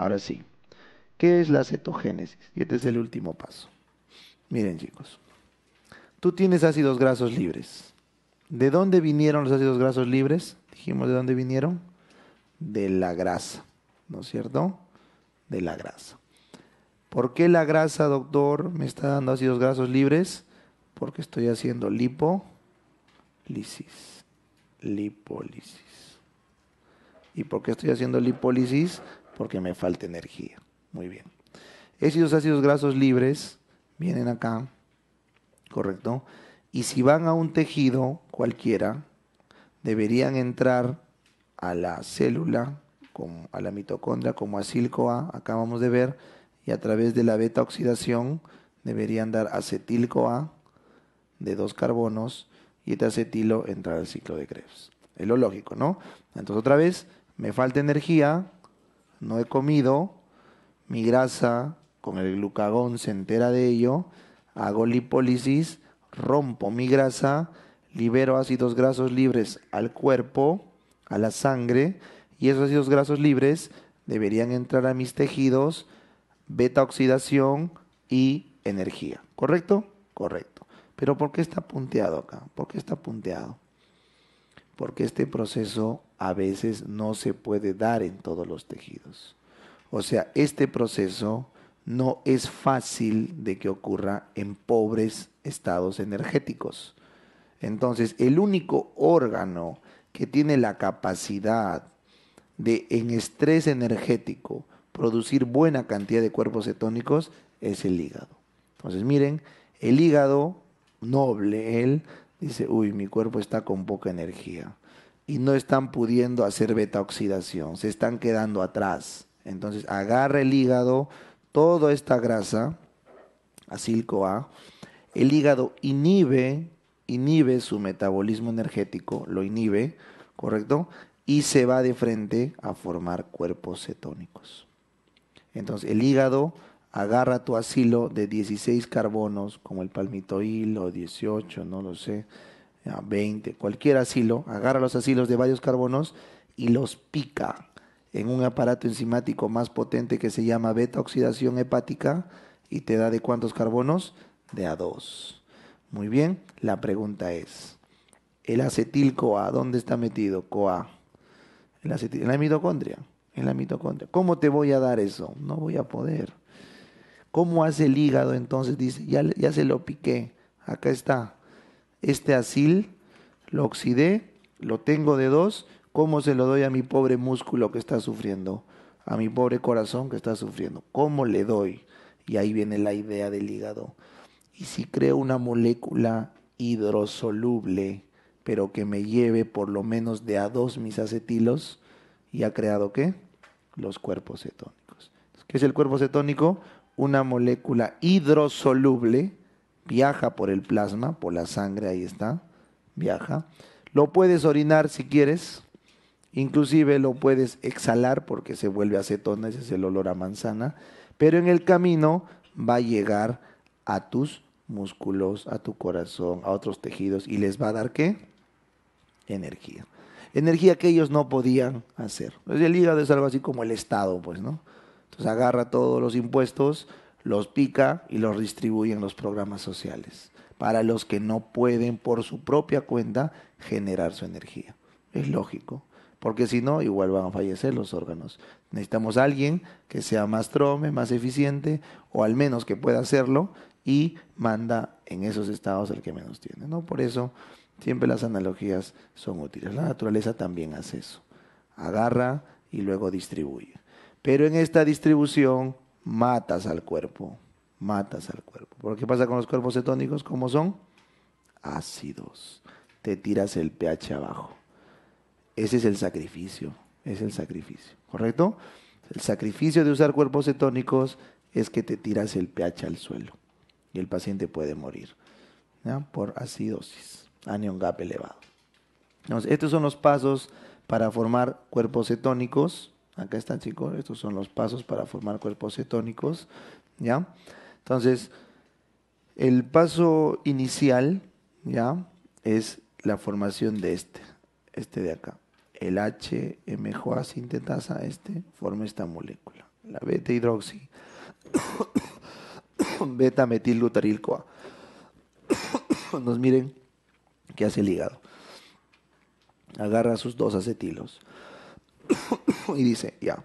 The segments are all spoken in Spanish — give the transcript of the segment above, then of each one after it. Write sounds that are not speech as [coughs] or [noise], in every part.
Ahora sí, ¿qué es la cetogénesis? Y este es el último paso. Miren chicos, tú tienes ácidos grasos libres. ¿De dónde vinieron los ácidos grasos libres? Dijimos de dónde vinieron. De la grasa, ¿no es cierto? De la grasa. ¿Por qué la grasa, doctor, me está dando ácidos grasos libres? Porque estoy haciendo lipolisis. Lipólisis. ¿Y por qué estoy haciendo lipólisis? porque me falta energía. Muy bien. Esos ácidos grasos libres vienen acá, ¿correcto? Y si van a un tejido cualquiera, deberían entrar a la célula, a la mitocondria, como acil coa acabamos de ver, y a través de la beta oxidación deberían dar acetil-CoA de dos carbonos y este acetilo entrar al ciclo de Krebs. Es lo lógico, ¿no? Entonces otra vez, me falta energía, no he comido, mi grasa con el glucagón se entera de ello, hago lipólisis, rompo mi grasa, libero ácidos grasos libres al cuerpo, a la sangre, y esos ácidos grasos libres deberían entrar a mis tejidos, beta oxidación y energía. ¿Correcto? Correcto. Pero ¿por qué está punteado acá? ¿Por qué está punteado? porque este proceso a veces no se puede dar en todos los tejidos. O sea, este proceso no es fácil de que ocurra en pobres estados energéticos. Entonces, el único órgano que tiene la capacidad de en estrés energético producir buena cantidad de cuerpos cetónicos es el hígado. Entonces, miren, el hígado noble, él dice, uy, mi cuerpo está con poca energía y no están pudiendo hacer beta oxidación, se están quedando atrás. Entonces agarra el hígado, toda esta grasa, acilco a el hígado inhibe, inhibe su metabolismo energético, lo inhibe, ¿correcto? Y se va de frente a formar cuerpos cetónicos. Entonces el hígado agarra tu asilo de 16 carbonos, como el palmito hilo, 18, no lo sé, 20, cualquier asilo, agarra los asilos de varios carbonos y los pica en un aparato enzimático más potente que se llama beta oxidación hepática y te da de cuántos carbonos? De a 2. Muy bien, la pregunta es, ¿el acetil CoA dónde está metido CoA? en la mitocondria, en la mitocondria. ¿Cómo te voy a dar eso? No voy a poder. ¿Cómo hace el hígado? Entonces dice, ya, se lo piqué, acá está, este acil, lo oxidé, lo tengo de dos, ¿cómo se lo doy a mi pobre músculo que está sufriendo? A mi pobre corazón que está sufriendo, ¿cómo le doy? Y ahí viene la idea del hígado. Y si creo una molécula hidrosoluble, pero que me lleve por lo menos de a dos mis acetilos, y ha creado qué? Los cuerpos cetónicos. ¿Qué es el cuerpo cetónico? una molécula hidrosoluble, viaja por el plasma, por la sangre, ahí está, viaja. Lo puedes orinar si quieres, inclusive lo puedes exhalar porque se vuelve acetona, ese es el olor a manzana, pero en el camino va a llegar a tus músculos, a tu corazón, a otros tejidos y les va a dar qué? Energía. Energía que ellos no podían hacer. Pues el hígado es algo así como el estado, pues, ¿no? Entonces agarra todos los impuestos, los pica y los distribuye en los programas sociales para los que no pueden por su propia cuenta generar su energía. Es lógico, porque si no, igual van a fallecer los órganos. Necesitamos alguien que sea más trome, más eficiente, o al menos que pueda hacerlo y manda en esos estados el que menos tiene. ¿no? Por eso siempre las analogías son útiles. La naturaleza también hace eso. Agarra y luego distribuye. Pero en esta distribución matas al cuerpo, matas al cuerpo. ¿Por ¿qué pasa con los cuerpos cetónicos? ¿Cómo son? Ácidos. Te tiras el pH abajo. Ese es el sacrificio, es el sacrificio, ¿correcto? El sacrificio de usar cuerpos cetónicos es que te tiras el pH al suelo y el paciente puede morir por acidosis, anion gap elevado. Entonces, estos son los pasos para formar cuerpos cetónicos Acá están chicos, estos son los pasos para formar cuerpos cetónicos, ¿ya? Entonces, el paso inicial, ¿ya? Es la formación de este, este de acá. El HMJA sintetasa, este, forma esta molécula. La beta hidroxi, [coughs] beta metilutaril CoA. Nos [coughs] miren qué hace el hígado. Agarra sus dos acetilos [coughs] y dice, ya,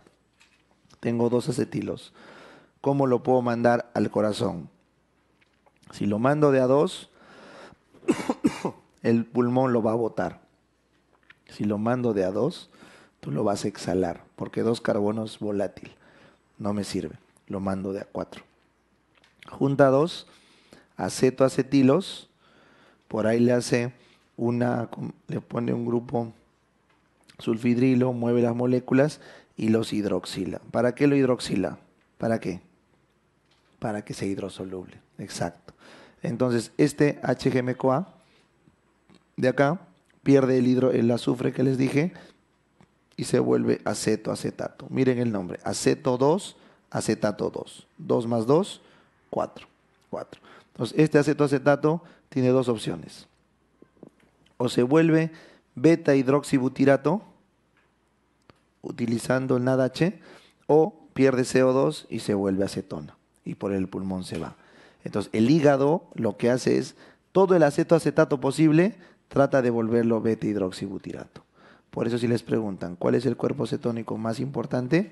tengo dos acetilos. ¿Cómo lo puedo mandar al corazón? Si lo mando de a dos, [coughs] el pulmón lo va a botar. Si lo mando de a dos, tú lo vas a exhalar, porque dos carbonos volátil. No me sirve. Lo mando de a cuatro. Junta dos, aceto acetilos. Por ahí le hace una, le pone un grupo Sulfidrilo mueve las moléculas y los hidroxila. ¿Para qué lo hidroxila? ¿Para qué? Para que sea hidrosoluble. Exacto. Entonces, este HGM-CoA de acá pierde el, hidro, el azufre que les dije y se vuelve acetoacetato. Miren el nombre, aceto 2, acetato 2. 2 más 2, 4. 4. Entonces, este acetoacetato tiene dos opciones. O se vuelve beta hidroxibutirato utilizando el NADH o pierde CO2 y se vuelve acetona y por el pulmón se va. Entonces el hígado lo que hace es todo el acetoacetato posible trata de volverlo beta hidroxibutirato. Por eso si les preguntan, ¿cuál es el cuerpo cetónico más importante?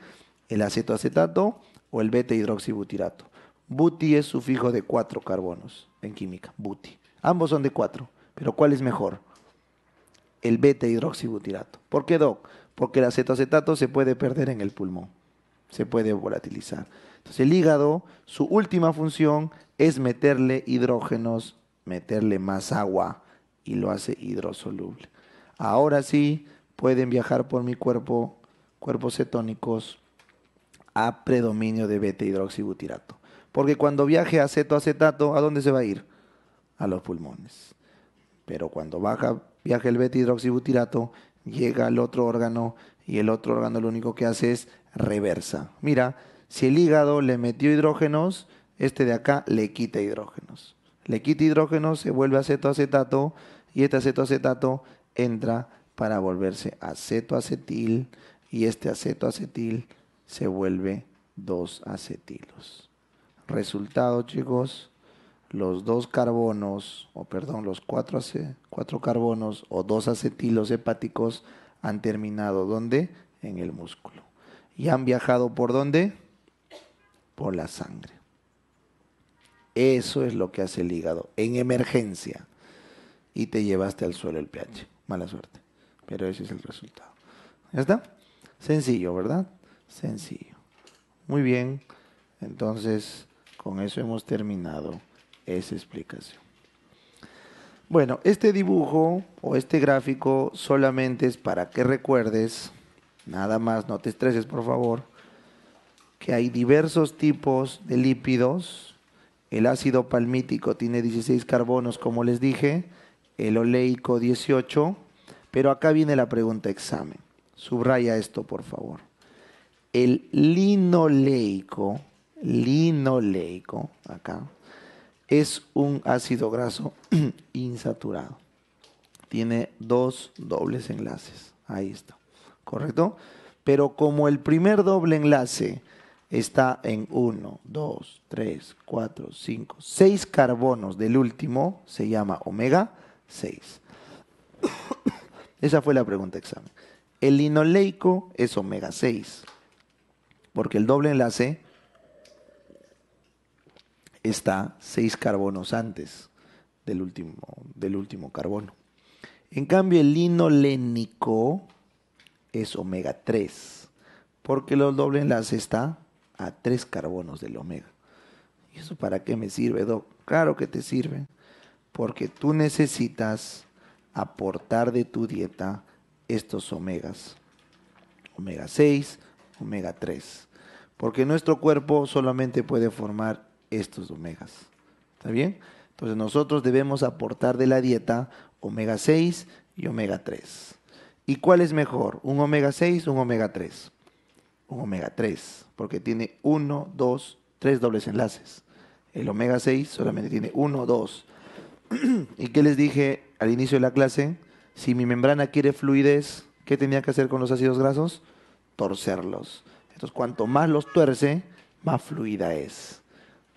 ¿El acetoacetato o el beta hidroxibutirato? Buti es sufijo de cuatro carbonos en química, buti. Ambos son de cuatro, pero ¿cuál es mejor? el beta hidroxibutirato. ¿Por qué, Doc? Porque el acetoacetato se puede perder en el pulmón, se puede volatilizar. Entonces el hígado, su última función es meterle hidrógenos, meterle más agua y lo hace hidrosoluble. Ahora sí pueden viajar por mi cuerpo cuerpos cetónicos a predominio de beta hidroxibutirato. Porque cuando viaje acetoacetato, ¿a dónde se va a ir? A los pulmones. Pero cuando baja viaja el beta hidroxibutirato, llega al otro órgano y el otro órgano lo único que hace es reversa. Mira, si el hígado le metió hidrógenos, este de acá le quita hidrógenos. Le quita hidrógenos, se vuelve acetoacetato y este acetoacetato entra para volverse acetoacetil y este acetoacetil se vuelve dos acetilos. Resultado, chicos, los dos carbonos, o perdón, los cuatro, cuatro carbonos o dos acetilos hepáticos han terminado ¿dónde? En el músculo. ¿Y han viajado por dónde? Por la sangre. Eso es lo que hace el hígado en emergencia. Y te llevaste al suelo el pH. Mala suerte. Pero ese es el resultado. ¿Ya está? Sencillo, ¿verdad? Sencillo. Muy bien. Entonces, con eso hemos terminado esa explicación. Bueno, este dibujo o este gráfico solamente es para que recuerdes, nada más, no te estreses por favor, que hay diversos tipos de lípidos. El ácido palmítico tiene 16 carbonos, como les dije, el oleico 18, pero acá viene la pregunta examen. Subraya esto, por favor. El linoleico, linoleico, acá, es un ácido graso [clears throat] insaturado. Tiene dos dobles enlaces. Ahí está. ¿Correcto? Pero como el primer doble enlace está en 1, 2, 3, 4, 5, 6 carbonos del último, se llama omega 6. [coughs] Esa fue la pregunta examen. El linoleico es omega 6, porque el doble enlace está seis carbonos antes del último, del último carbono. En cambio, el linolénico es omega 3, porque los doble enlace está a tres carbonos del omega. ¿Y eso para qué me sirve, Doc? Claro que te sirve, porque tú necesitas aportar de tu dieta estos omegas, omega 6, omega 3, porque nuestro cuerpo solamente puede formar estos omegas. ¿Está bien? Entonces nosotros debemos aportar de la dieta omega 6 y omega 3. ¿Y cuál es mejor? ¿Un omega 6 o un omega 3? Un omega 3, porque tiene 1, 2, 3 dobles enlaces. El omega 6 solamente tiene 1, 2. [clears throat] ¿Y qué les dije al inicio de la clase? Si mi membrana quiere fluidez, ¿qué tenía que hacer con los ácidos grasos? Torcerlos. Entonces, cuanto más los tuerce, más fluida es.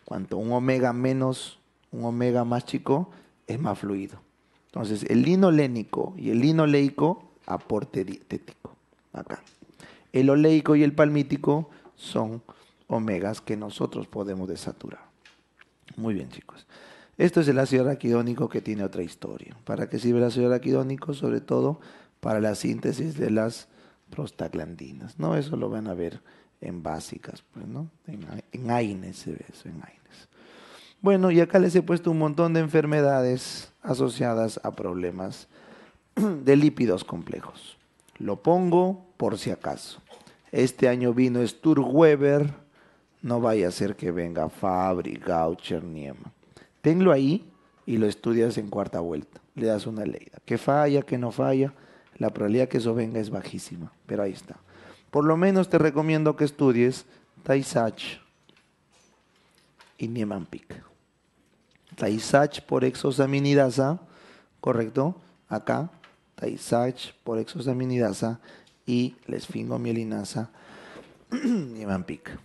Cuanto un omega menos, un omega más chico, es más fluido. Entonces, el linolénico y el linoleico, aporte dietético. Acá. El oleico y el palmítico son omegas que nosotros podemos desaturar. Muy bien, chicos. Esto es el ácido araquidónico que tiene otra historia. ¿Para qué sirve el ácido araquidónico? Sobre todo para la síntesis de las prostaglandinas. No, eso lo van a ver en básicas, pues, ¿no? En, AINES se ve eso, en AINES. Bueno, y acá les he puesto un montón de enfermedades asociadas a problemas [clears throat] de lípidos complejos. Lo pongo por si acaso. Este año vino Sturweber, no vaya a ser que venga Fabri, Gaucher, Niemann. Tenlo ahí y lo estudias en cuarta vuelta. Le das una ley. Que falla, que no falla, la probabilidad que eso venga es bajísima, pero ahí está. Por lo menos te recomiendo que estudies Taisach y Niemann-Pick. Taisach por exosaminidasa, ¿correcto? Acá, Taisach por exosaminidasa y [clears throat] Niemann-Pick.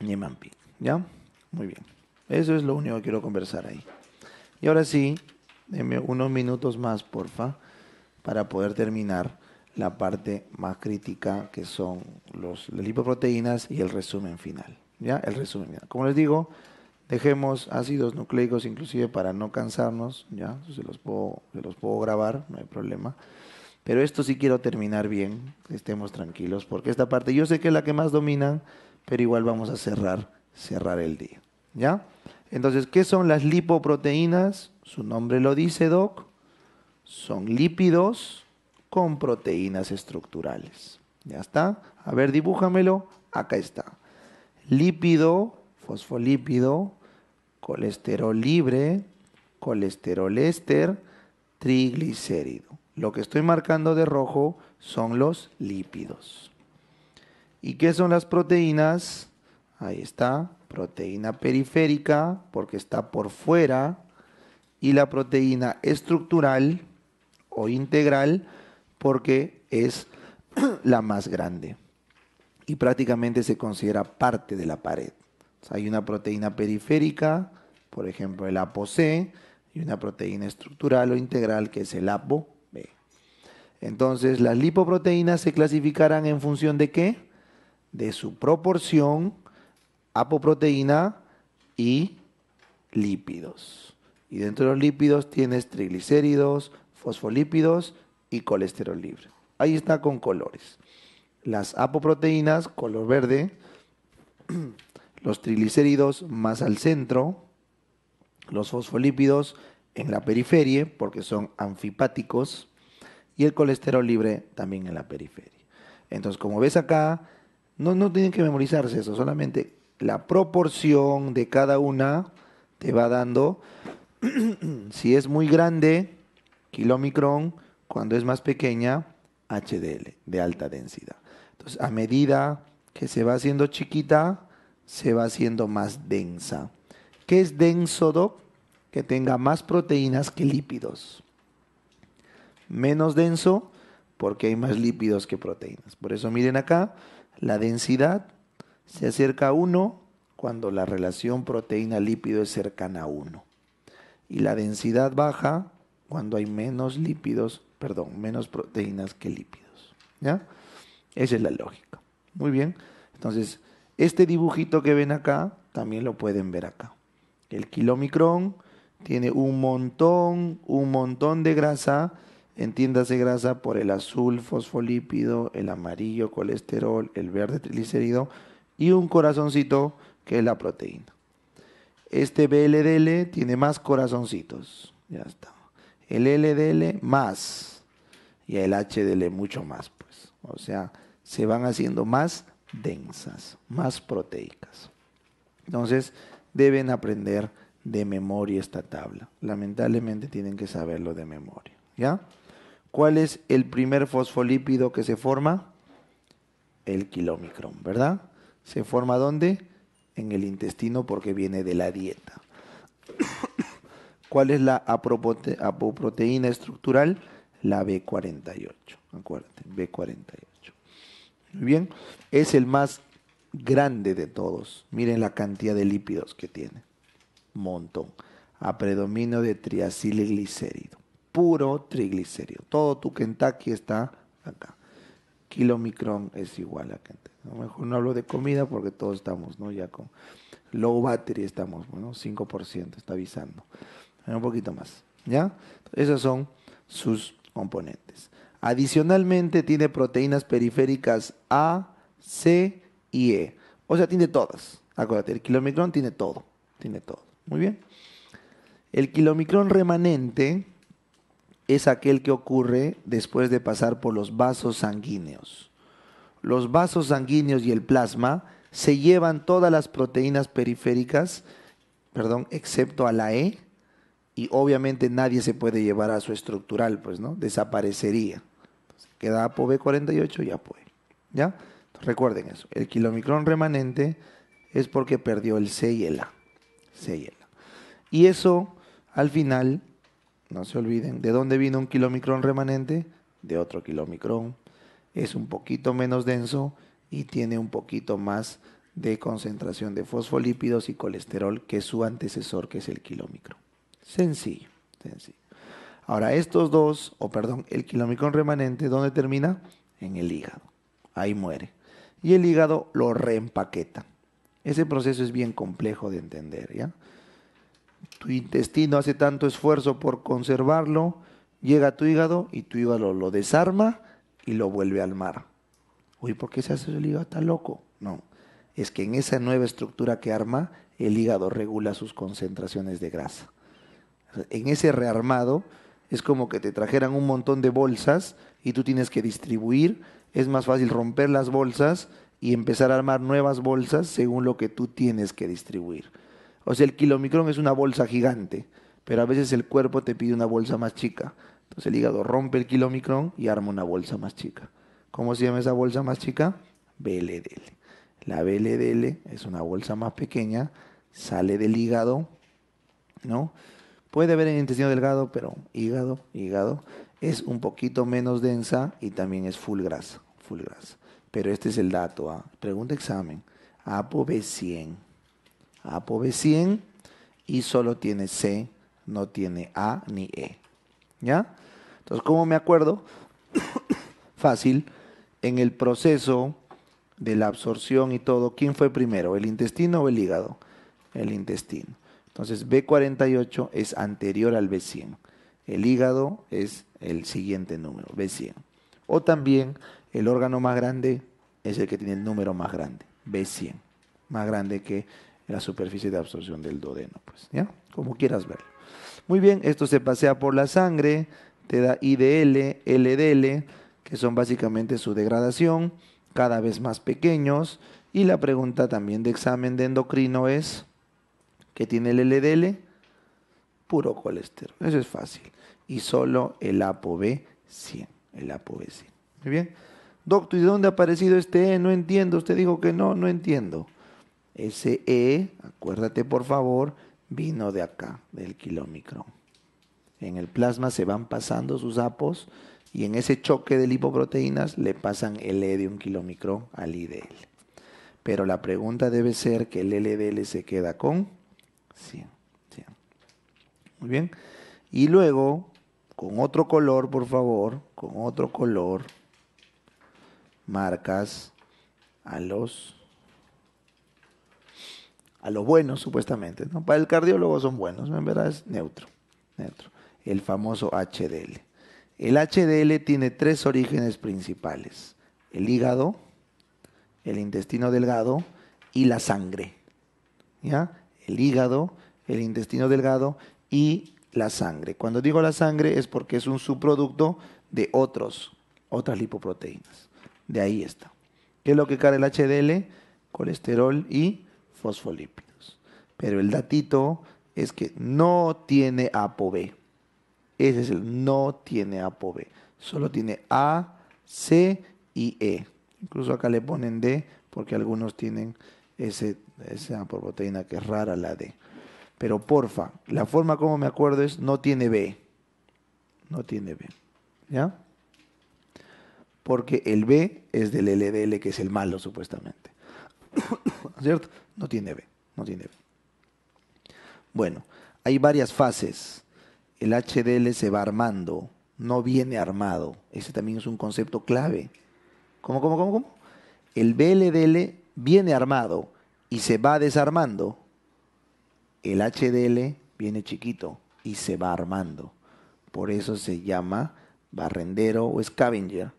Niemann-Pick, ¿ya? Muy bien. Eso es lo único que quiero conversar ahí. Y ahora sí, denme unos minutos más, porfa, para poder terminar la parte más crítica que son las lipoproteínas y el resumen final. ¿ya? El resumen Como les digo, dejemos ácidos nucleicos inclusive para no cansarnos, ¿ya? Se los puedo, se los puedo grabar, no hay problema. Pero esto sí quiero terminar bien, estemos tranquilos, porque esta parte yo sé que es la que más dominan, pero igual vamos a cerrar, cerrar el día. ¿Ya? Entonces, ¿qué son las lipoproteínas? Su nombre lo dice, Doc. Son lípidos con proteínas estructurales. Ya está. A ver, dibújamelo. Acá está. Lípido, fosfolípido, colesterol libre, colesterol éster, triglicérido. Lo que estoy marcando de rojo son los lípidos. ¿Y qué son las proteínas? Ahí está, proteína periférica, porque está por fuera, y la proteína estructural o integral, porque es [clears throat] la más grande y prácticamente se considera parte de la pared. hay una proteína periférica, por ejemplo el APO-C, y una proteína estructural o integral que es el APO-B. Entonces, las lipoproteínas se clasificarán en función de qué? De su proporción apoproteína y lípidos. Y dentro de los lípidos tienes triglicéridos, fosfolípidos y colesterol libre. Ahí está con colores. Las apoproteínas, color verde, [clears throat] los triglicéridos más al centro, los fosfolípidos en la periferia, porque son anfipáticos, y el colesterol libre también en la periferia. Entonces, como ves acá, no, no tienen que memorizarse eso, solamente la proporción de cada una te va dando, [clears throat] si es muy grande, kilomicron, cuando es más pequeña, HDL, de alta densidad. Entonces, a medida que se va haciendo chiquita, se va haciendo más densa. ¿Qué es denso, Doc? Que tenga más proteínas que lípidos. Menos denso porque hay más lípidos que proteínas. Por eso miren acá, la densidad se acerca a 1 cuando la relación proteína-lípido es cercana a 1. Y la densidad baja cuando hay menos lípidos perdón, menos proteínas que lípidos. ¿Ya? Esa es la lógica. Muy bien. Entonces, este dibujito que ven acá, también lo pueden ver acá. El kilomicrón tiene un montón, un montón de grasa. Entiéndase grasa por el azul fosfolípido, el amarillo colesterol, el verde triglicérido y un corazoncito que es la proteína. Este BLDL tiene más corazoncitos. Ya está. El LDL más y el HDL mucho más, pues. O sea, se van haciendo más densas, más proteicas. Entonces, deben aprender de memoria esta tabla. Lamentablemente tienen que saberlo de memoria, ¿ya? ¿Cuál es el primer fosfolípido que se forma? El kilomicrón, ¿verdad? ¿Se forma dónde? En el intestino porque viene de la dieta. [coughs] ¿Cuál es la apoproteína estructural? la B48. Acuérdate, B48. Muy bien, es el más grande de todos. Miren la cantidad de lípidos que tiene. Montón. A predominio de triacilglicérido. Puro triglicérido. Todo tu Kentucky está acá. Kilomicron es igual a Kentucky. A lo mejor no hablo de comida porque todos estamos, ¿no? Ya con low battery estamos, bueno, 5% está avisando. Un poquito más, ¿ya? Esas son sus componentes. Adicionalmente tiene proteínas periféricas A, C y E. O sea, tiene todas. Acuérdate, el kilomicrón tiene todo. Tiene todo. Muy bien. El kilomicrón remanente es aquel que ocurre después de pasar por los vasos sanguíneos. Los vasos sanguíneos y el plasma se llevan todas las proteínas periféricas, perdón, excepto a la E, y obviamente nadie se puede llevar a su estructural, pues, ¿no? Desaparecería. Queda queda b 48 y pues ¿ya? recuerden eso. El kilomicrón remanente es porque perdió el C y el A. C y el A. Y eso, al final, no se olviden, ¿de dónde vino un kilomicrón remanente? De otro kilomicrón. Es un poquito menos denso y tiene un poquito más de concentración de fosfolípidos y colesterol que su antecesor, que es el kilomicrón. Sencillo, sencillo. Ahora, estos dos, o perdón, el quilomicón remanente, ¿dónde termina? En el hígado. Ahí muere. Y el hígado lo reempaqueta. Ese proceso es bien complejo de entender, ¿ya? Tu intestino hace tanto esfuerzo por conservarlo, llega a tu hígado y tu hígado lo desarma y lo vuelve al mar. Uy, ¿por qué se hace el hígado tan loco? No, es que en esa nueva estructura que arma, el hígado regula sus concentraciones de grasa. En ese rearmado es como que te trajeran un montón de bolsas y tú tienes que distribuir. Es más fácil romper las bolsas y empezar a armar nuevas bolsas según lo que tú tienes que distribuir. O sea, el kilomicrón es una bolsa gigante, pero a veces el cuerpo te pide una bolsa más chica. Entonces el hígado rompe el kilomicrón y arma una bolsa más chica. ¿Cómo se llama esa bolsa más chica? BLDL. La BLDL es una bolsa más pequeña, sale del hígado, ¿no? Puede haber en intestino delgado, pero hígado, hígado es un poquito menos densa y también es full grasa, full grasa. Pero este es el dato. ¿ah? Pregunta examen. B, 100. B, 100 y solo tiene C, no tiene A ni E. ¿Ya? Entonces, ¿cómo me acuerdo? [coughs] Fácil. En el proceso de la absorción y todo, ¿quién fue primero? ¿El intestino o el hígado? El intestino. Entonces, B48 es anterior al B100. El hígado es el siguiente número, B100. O también el órgano más grande es el que tiene el número más grande, B100, más grande que la superficie de absorción del dodeno, pues, ¿ya? Como quieras verlo. Muy bien, esto se pasea por la sangre, te da IDL, LDL, que son básicamente su degradación, cada vez más pequeños, y la pregunta también de examen de endocrino es que tiene el LDL? Puro colesterol. Eso es fácil. Y solo el ApoB100. El ApoB100. Muy bien. Doctor, ¿y dónde ha aparecido este E? No entiendo. Usted dijo que no, no entiendo. Ese E, acuérdate por favor, vino de acá, del kilomicrón. En el plasma se van pasando sus apos y en ese choque de lipoproteínas le pasan el E de un kilomicrón al IDL. Pero la pregunta debe ser que el LDL se queda con muy bien. Y luego, con otro color, por favor, con otro color, marcas a los a los buenos supuestamente, ¿no? Para el cardiólogo son buenos, en verdad es neutro, neutro. El famoso HDL. El HDL tiene tres orígenes principales: el hígado, el intestino delgado y la sangre. ¿Ya? el hígado, el intestino delgado y la sangre. Cuando digo la sangre es porque es un subproducto de otros, otras lipoproteínas. De ahí está. ¿Qué es lo que cae el HDL? Colesterol y fosfolípidos. Pero el datito es que no tiene ApoB. Ese es el no tiene ApoB. Solo tiene A, C y E. Incluso acá le ponen D porque algunos tienen ese, esa proteína que es rara, la D. Pero porfa, la forma como me acuerdo es no tiene B. No tiene B. ¿Ya? Porque el B es del LDL, que es el malo, supuestamente. [coughs] ¿Cierto? No tiene B. No tiene B. Bueno, hay varias fases. El HDL se va armando, no viene armado. Ese también es un concepto clave. ¿Cómo, cómo, cómo, cómo? El BLDL viene armado y se va desarmando, el HDL viene chiquito y se va armando. Por eso se llama barrendero o scavenger,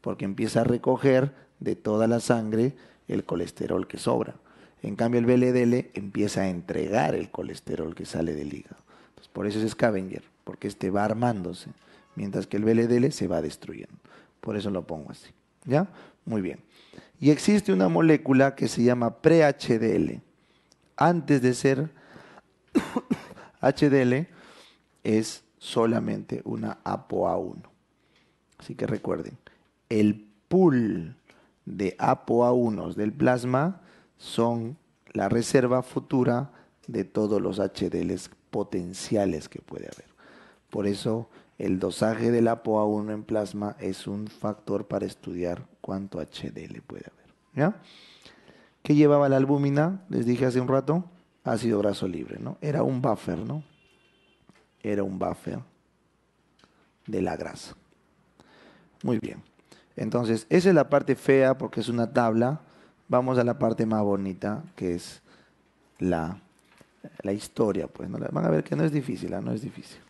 porque empieza a recoger de toda la sangre el colesterol que sobra. En cambio, el BLDL empieza a entregar el colesterol que sale del hígado. por eso es scavenger, porque este va armándose, mientras que el BLDL se va destruyendo. Por eso lo pongo así. ¿Ya? Muy bien. Y existe una molécula que se llama pre-HDL. Antes de ser HDL, [coughs] es solamente una ApoA1. Así que recuerden, el pool de ApoA1 del plasma son la reserva futura de todos los HDLs potenciales que puede haber. Por eso el dosaje del APOA1 en plasma es un factor para estudiar cuánto HDL puede haber. ¿Ya? ¿Qué llevaba la albúmina? Les dije hace un rato, ácido graso libre, ¿no? Era un buffer, ¿no? Era un buffer de la grasa. Muy bien. Entonces, esa es la parte fea porque es una tabla. Vamos a la parte más bonita, que es la, historia, pues. ¿no? Van a ver que no es difícil, ¿ah? no es difícil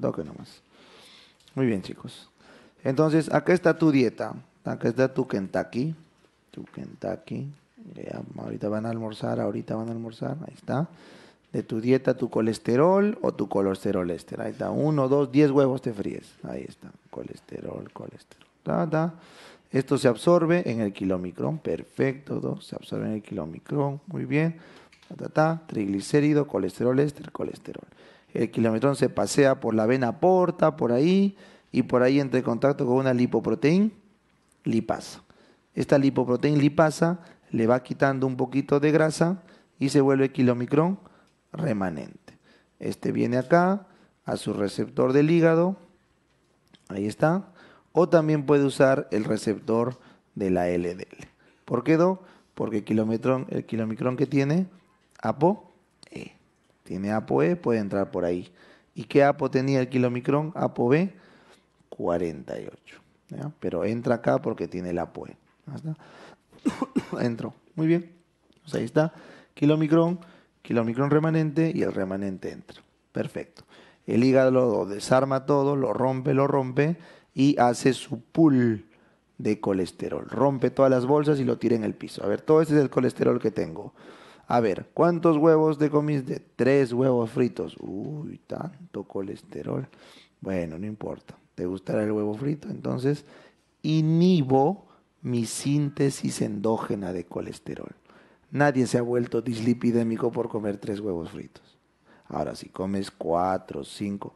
toque nomás. Muy bien, chicos. Entonces, acá está tu dieta. Acá está tu Kentucky. Tu Kentucky. ahorita van a almorzar, ahorita van a almorzar. Ahí está. De tu dieta, tu colesterol o tu colesterol éster. Ahí está. Uno, dos, diez huevos te fríes. Ahí está. Colesterol, colesterol. Ta, ta. Esto se absorbe en el kilomicrón. Perfecto. Dos, se absorbe en el kilomicrón. Muy bien. Ta, ta, Triglicérido, colesterol éster, colesterol el kilometrón se pasea por la vena porta, por ahí, y por ahí entra en contacto con una lipoproteína lipasa. Esta lipoproteína lipasa le va quitando un poquito de grasa y se vuelve kilomicrón remanente. Este viene acá a su receptor del hígado, ahí está, o también puede usar el receptor de la LDL. ¿Por qué do? Porque el el kilomicrón que tiene, APO, tiene ApoE, puede entrar por ahí. ¿Y qué APO tenía el kilomicrón? APO B, 48. Pero entra acá porque tiene el APOE. [coughs] Entró. Muy bien. Pues ahí está. Kilomicrón, kilomicrón remanente y el remanente entra. Perfecto. El hígado lo desarma todo, lo rompe, lo rompe y hace su pool de colesterol. Rompe todas las bolsas y lo tira en el piso. A ver, todo ese es el colesterol que tengo. A ver, ¿cuántos huevos te comiste? Tres huevos fritos. Uy, tanto colesterol. Bueno, no importa. ¿Te gustará el huevo frito? Entonces, inhibo mi síntesis endógena de colesterol. Nadie se ha vuelto dislipidémico por comer tres huevos fritos. Ahora, si comes cuatro, cinco,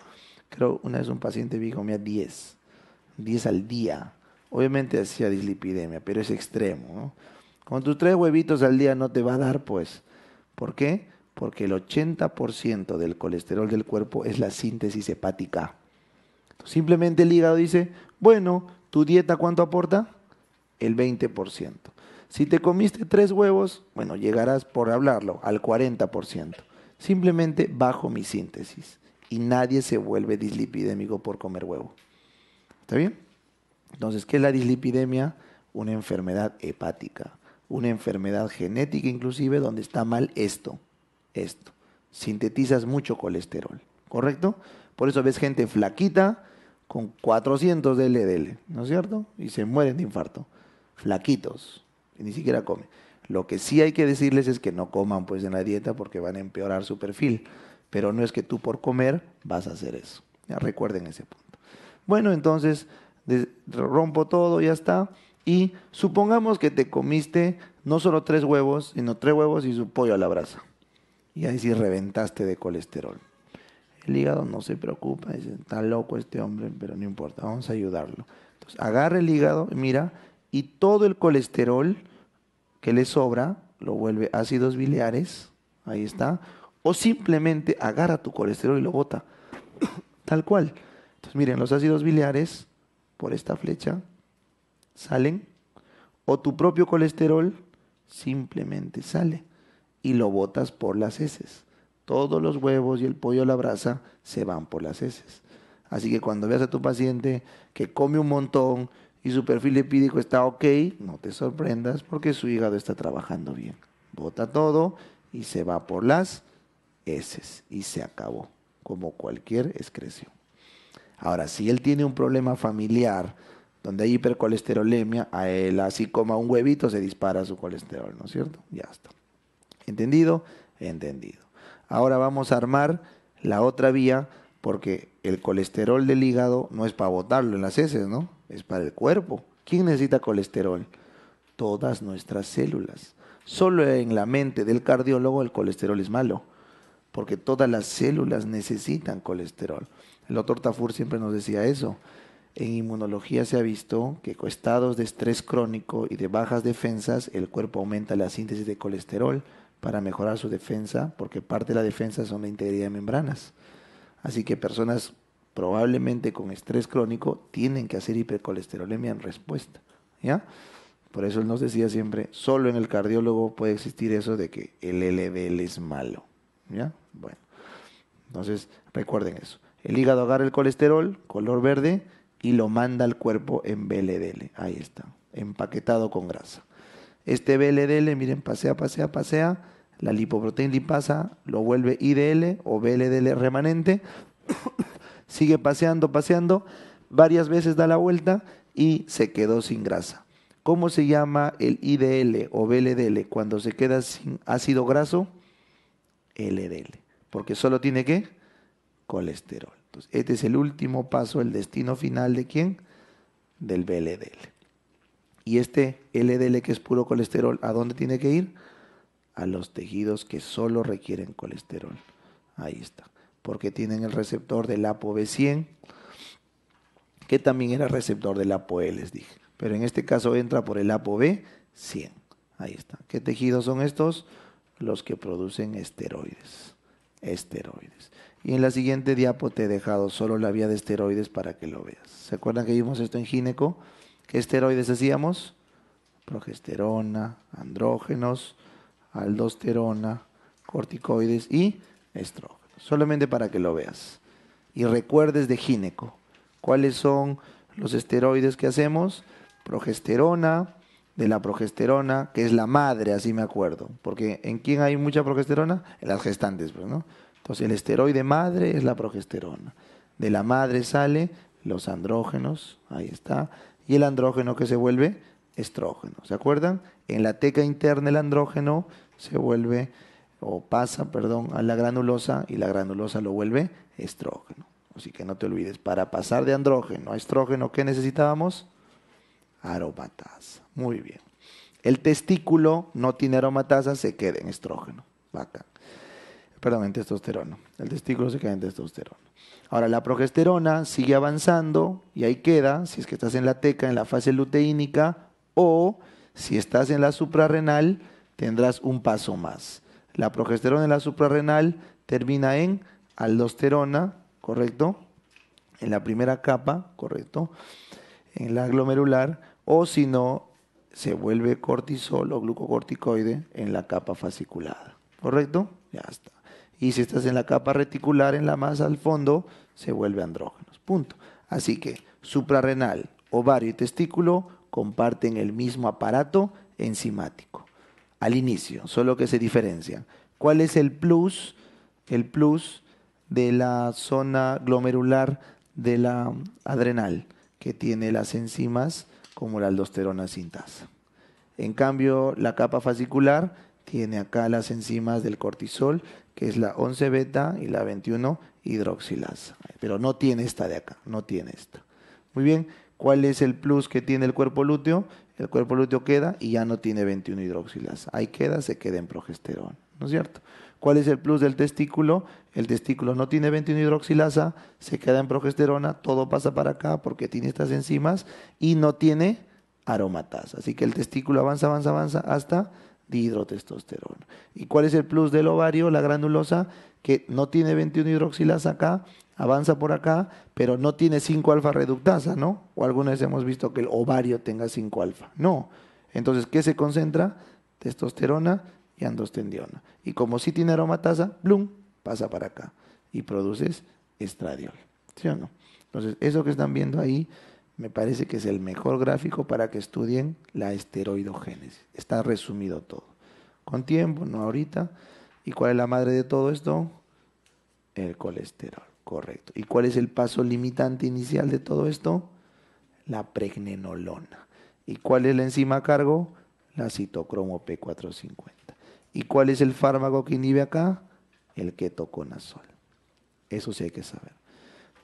creo una vez un paciente vi que comía diez, diez al día. Obviamente hacía dislipidemia, pero es extremo, ¿no? Con tus tres huevitos al día no te va a dar, pues. ¿Por qué? Porque el 80% del colesterol del cuerpo es la síntesis hepática. Simplemente el hígado dice, bueno, ¿tu dieta cuánto aporta? El 20%. Si te comiste tres huevos, bueno, llegarás, por hablarlo, al 40%. Simplemente bajo mi síntesis. Y nadie se vuelve dislipidémico por comer huevo. ¿Está bien? Entonces, ¿qué es la dislipidemia? Una enfermedad hepática una enfermedad genética inclusive donde está mal esto, esto. Sintetizas mucho colesterol, ¿correcto? Por eso ves gente flaquita con 400 de LDL, ¿no es cierto? Y se mueren de infarto. Flaquitos, y ni siquiera comen. Lo que sí hay que decirles es que no coman pues en la dieta porque van a empeorar su perfil, pero no es que tú por comer vas a hacer eso. Ya recuerden ese punto. Bueno, entonces rompo todo, ya está. Y supongamos que te comiste no solo tres huevos, sino tres huevos y su pollo a la brasa. Y ahí sí reventaste de colesterol. El hígado no se preocupa, dice, está loco este hombre, pero no importa, vamos a ayudarlo. Entonces, agarra el hígado, mira, y todo el colesterol que le sobra lo vuelve ácidos biliares, ahí está, o simplemente agarra tu colesterol y lo bota, [coughs] tal cual. Entonces, miren, los ácidos biliares, por esta flecha, salen, o tu propio colesterol simplemente sale y lo botas por las heces. Todos los huevos y el pollo a la brasa se van por las heces. Así que cuando veas a tu paciente que come un montón y su perfil lipídico está ok, no te sorprendas porque su hígado está trabajando bien. Bota todo y se va por las heces y se acabó, como cualquier excreción. Ahora, si él tiene un problema familiar, donde hay hipercolesterolemia, a él así como a un huevito se dispara su colesterol, ¿no es cierto? Ya está. ¿Entendido? Entendido. Ahora vamos a armar la otra vía porque el colesterol del hígado no es para botarlo en las heces, ¿no? Es para el cuerpo. ¿Quién necesita colesterol? Todas nuestras células. Solo en la mente del cardiólogo el colesterol es malo, porque todas las células necesitan colesterol. El doctor Tafur siempre nos decía eso. En inmunología se ha visto que con estados de estrés crónico y de bajas defensas, el cuerpo aumenta la síntesis de colesterol para mejorar su defensa, porque parte de la defensa son la integridad de membranas. Así que personas probablemente con estrés crónico tienen que hacer hipercolesterolemia en respuesta, ¿ya? Por eso él nos decía siempre, solo en el cardiólogo puede existir eso de que el LDL es malo, ¿ya? Bueno. Entonces, recuerden eso. El hígado agarra el colesterol, color verde, y lo manda al cuerpo en BLDL. Ahí está, empaquetado con grasa. Este BLDL, miren, pasea, pasea, pasea. La lipoproteína lipasa lo vuelve IDL o BLDL remanente. [coughs] Sigue paseando, paseando. Varias veces da la vuelta y se quedó sin grasa. ¿Cómo se llama el IDL o BLDL cuando se queda sin ácido graso? LDL. Porque solo tiene ¿qué? colesterol. Pues, este es el último paso, el destino final de quién? Del BLDL. Y este LDL que es puro colesterol, ¿a dónde tiene que ir? A los tejidos que solo requieren colesterol. Ahí está. Porque tienen el receptor del ApoB100, que también era receptor del ApoE, les dije. Pero en este caso entra por el ApoB100. Ahí está. ¿Qué tejidos son estos? Los que producen esteroides. Esteroides. Y en la siguiente diapo te he dejado solo la vía de esteroides para que lo veas. ¿Se acuerdan que vimos esto en gineco? ¿Qué esteroides hacíamos? Progesterona, andrógenos, aldosterona, corticoides y estrógenos. Solamente para que lo veas. Y recuerdes de gineco. ¿Cuáles son los esteroides que hacemos? Progesterona, de la progesterona, que es la madre, así me acuerdo. Porque ¿en quién hay mucha progesterona? En las gestantes, pues, ¿no? Entonces, pues el esteroide madre es la progesterona. De la madre sale los andrógenos, ahí está, y el andrógeno que se vuelve estrógeno. ¿Se acuerdan? En la teca interna el andrógeno se vuelve o pasa, perdón, a la granulosa y la granulosa lo vuelve estrógeno. Así que no te olvides, para pasar de andrógeno a estrógeno, ¿qué necesitábamos? Aromatasa. Muy bien. El testículo no tiene aromatasa, se queda en estrógeno. Bacán perdón, en testosterona. El testículo se queda en testosterona. Ahora, la progesterona sigue avanzando y ahí queda, si es que estás en la teca, en la fase luteínica, o si estás en la suprarrenal, tendrás un paso más. La progesterona en la suprarrenal termina en aldosterona, ¿correcto? En la primera capa, ¿correcto? En la glomerular, o si no, se vuelve cortisol o glucocorticoide en la capa fasciculada, ¿correcto? Ya está y si estás en la capa reticular, en la masa, al fondo, se vuelve andrógenos. Punto. Así que suprarrenal, ovario y testículo comparten el mismo aparato enzimático. Al inicio, solo que se diferencian. ¿Cuál es el plus? El plus de la zona glomerular de la adrenal, que tiene las enzimas como la aldosterona sintasa. En cambio, la capa fascicular tiene acá las enzimas del cortisol que es la 11 beta y la 21 hidroxilasa. Pero no tiene esta de acá, no tiene esta. Muy bien, ¿cuál es el plus que tiene el cuerpo lúteo? El cuerpo lúteo queda y ya no tiene 21 hidroxilasa. Ahí queda, se queda en progesterona, ¿no es cierto? ¿Cuál es el plus del testículo? El testículo no tiene 21 hidroxilasa, se queda en progesterona, todo pasa para acá porque tiene estas enzimas y no tiene aromatasa. Así que el testículo avanza, avanza, avanza hasta dihidrotestosterona. ¿Y cuál es el plus del ovario? La granulosa, que no tiene 21 hidroxilasa acá, avanza por acá, pero no tiene 5 alfa reductasa, ¿no? O alguna vez hemos visto que el ovario tenga 5 alfa. No. Entonces, ¿qué se concentra? Testosterona y androstendiona. Y como sí tiene aromatasa, bloom pasa para acá y produces estradiol. ¿Sí o no? Entonces, eso que están viendo ahí me parece que es el mejor gráfico para que estudien la esteroidogénesis. Está resumido todo. Con tiempo, no ahorita. ¿Y cuál es la madre de todo esto? El colesterol, correcto. ¿Y cuál es el paso limitante inicial de todo esto? La pregnenolona. ¿Y cuál es la enzima a cargo? La citocromo P450. ¿Y cuál es el fármaco que inhibe acá? El ketoconazol. Eso sí hay que saber.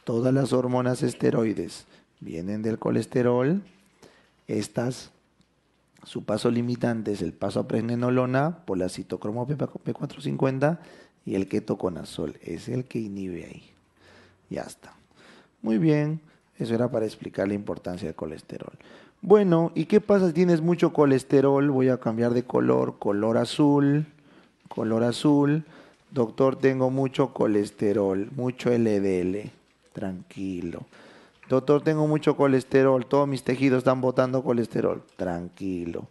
Todas las hormonas esteroides vienen del colesterol. Estas, su paso limitante es el paso a pregnenolona por la citocromo P450 y el ketoconazol. Es el que inhibe ahí. Ya está. Muy bien, eso era para explicar la importancia del colesterol. Bueno, ¿y qué pasa si tienes mucho colesterol? Voy a cambiar de color, color azul, color azul. Doctor, tengo mucho colesterol, mucho LDL. Tranquilo. Doctor, tengo mucho colesterol, todos mis tejidos están botando colesterol. Tranquilo.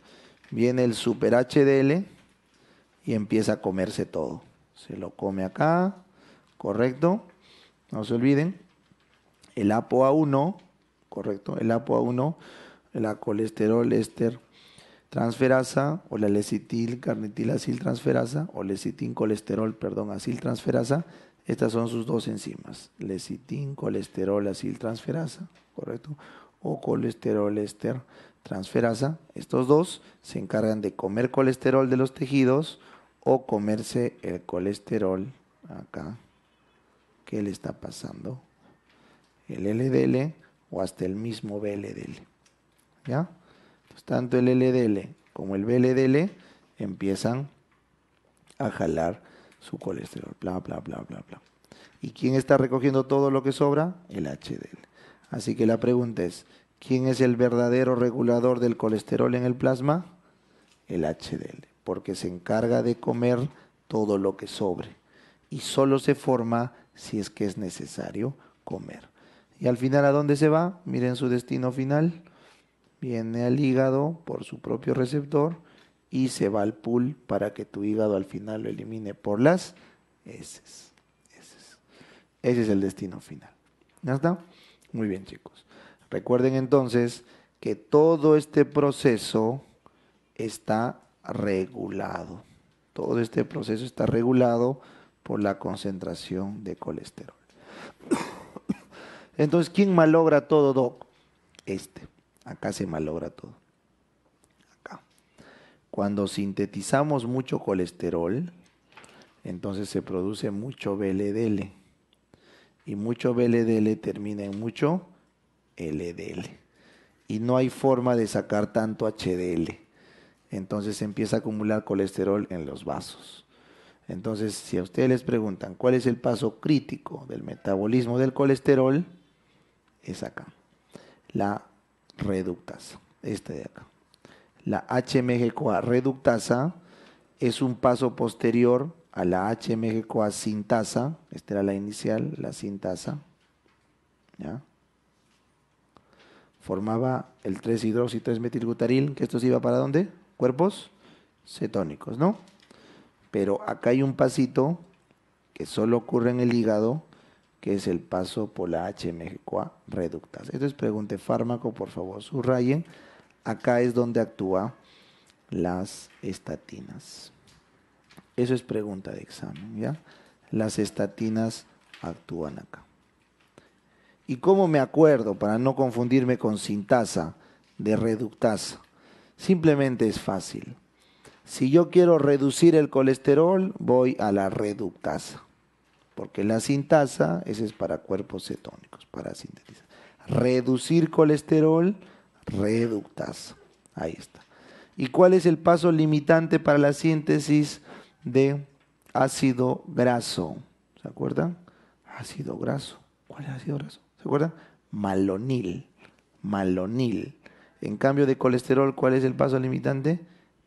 Viene el super HDL y empieza a comerse todo. Se lo come acá, correcto. No se olviden. El ApoA1, correcto. El ApoA1, la colesterol ester transferasa o la lecitil acil transferasa o lecitin colesterol, perdón, acil transferasa estas son sus dos enzimas, lecitin, colesterol transferasa, ¿correcto? O colesterol ester transferasa. Estos dos se encargan de comer colesterol de los tejidos o comerse el colesterol acá. ¿Qué le está pasando? El LDL o hasta el mismo BLDL. ¿Ya? tanto el LDL como el BLDL empiezan a jalar su colesterol, bla, bla, bla, bla, bla. ¿Y quién está recogiendo todo lo que sobra? El HDL. Así que la pregunta es, ¿quién es el verdadero regulador del colesterol en el plasma? El HDL, porque se encarga de comer todo lo que sobre y solo se forma si es que es necesario comer. Y al final, ¿a dónde se va? Miren su destino final. Viene al hígado por su propio receptor y se va al pool para que tu hígado al final lo elimine por las heces. Ese es el destino final. ¿Ya está? Muy bien, chicos. Recuerden entonces que todo este proceso está regulado. Todo este proceso está regulado por la concentración de colesterol. [coughs] Entonces, ¿quién malogra todo, Doc? Este. Acá se malogra todo. Cuando sintetizamos mucho colesterol, entonces se produce mucho BLDL. Y mucho BLDL termina en mucho LDL. Y no hay forma de sacar tanto HDL. Entonces se empieza a acumular colesterol en los vasos. Entonces, si a ustedes les preguntan cuál es el paso crítico del metabolismo del colesterol, es acá. La reductasa, este de acá. La HMG-CoA reductasa es un paso posterior a la HMG-CoA sintasa. Esta era la inicial, la sintasa. ¿Ya? Formaba el 3-hidroxi, 3 metilgutaril. que esto se iba para dónde? Cuerpos cetónicos, ¿no? Pero acá hay un pasito que solo ocurre en el hígado, que es el paso por la HMG-CoA reductasa. Entonces, pregunte fármaco, por favor, subrayen acá es donde actúan las estatinas. Eso es pregunta de examen, ¿ya? Las estatinas actúan acá. ¿Y cómo me acuerdo para no confundirme con sintasa de reductasa? Simplemente es fácil. Si yo quiero reducir el colesterol, voy a la reductasa, porque la sintasa, ese es para cuerpos cetónicos, para sintetizar. Reducir colesterol Reductas, Ahí está. ¿Y cuál es el paso limitante para la síntesis de ácido graso? ¿Se acuerdan? Ácido graso. ¿Cuál es ácido graso? ¿Se acuerdan? Malonil. Malonil. En cambio de colesterol, ¿cuál es el paso limitante?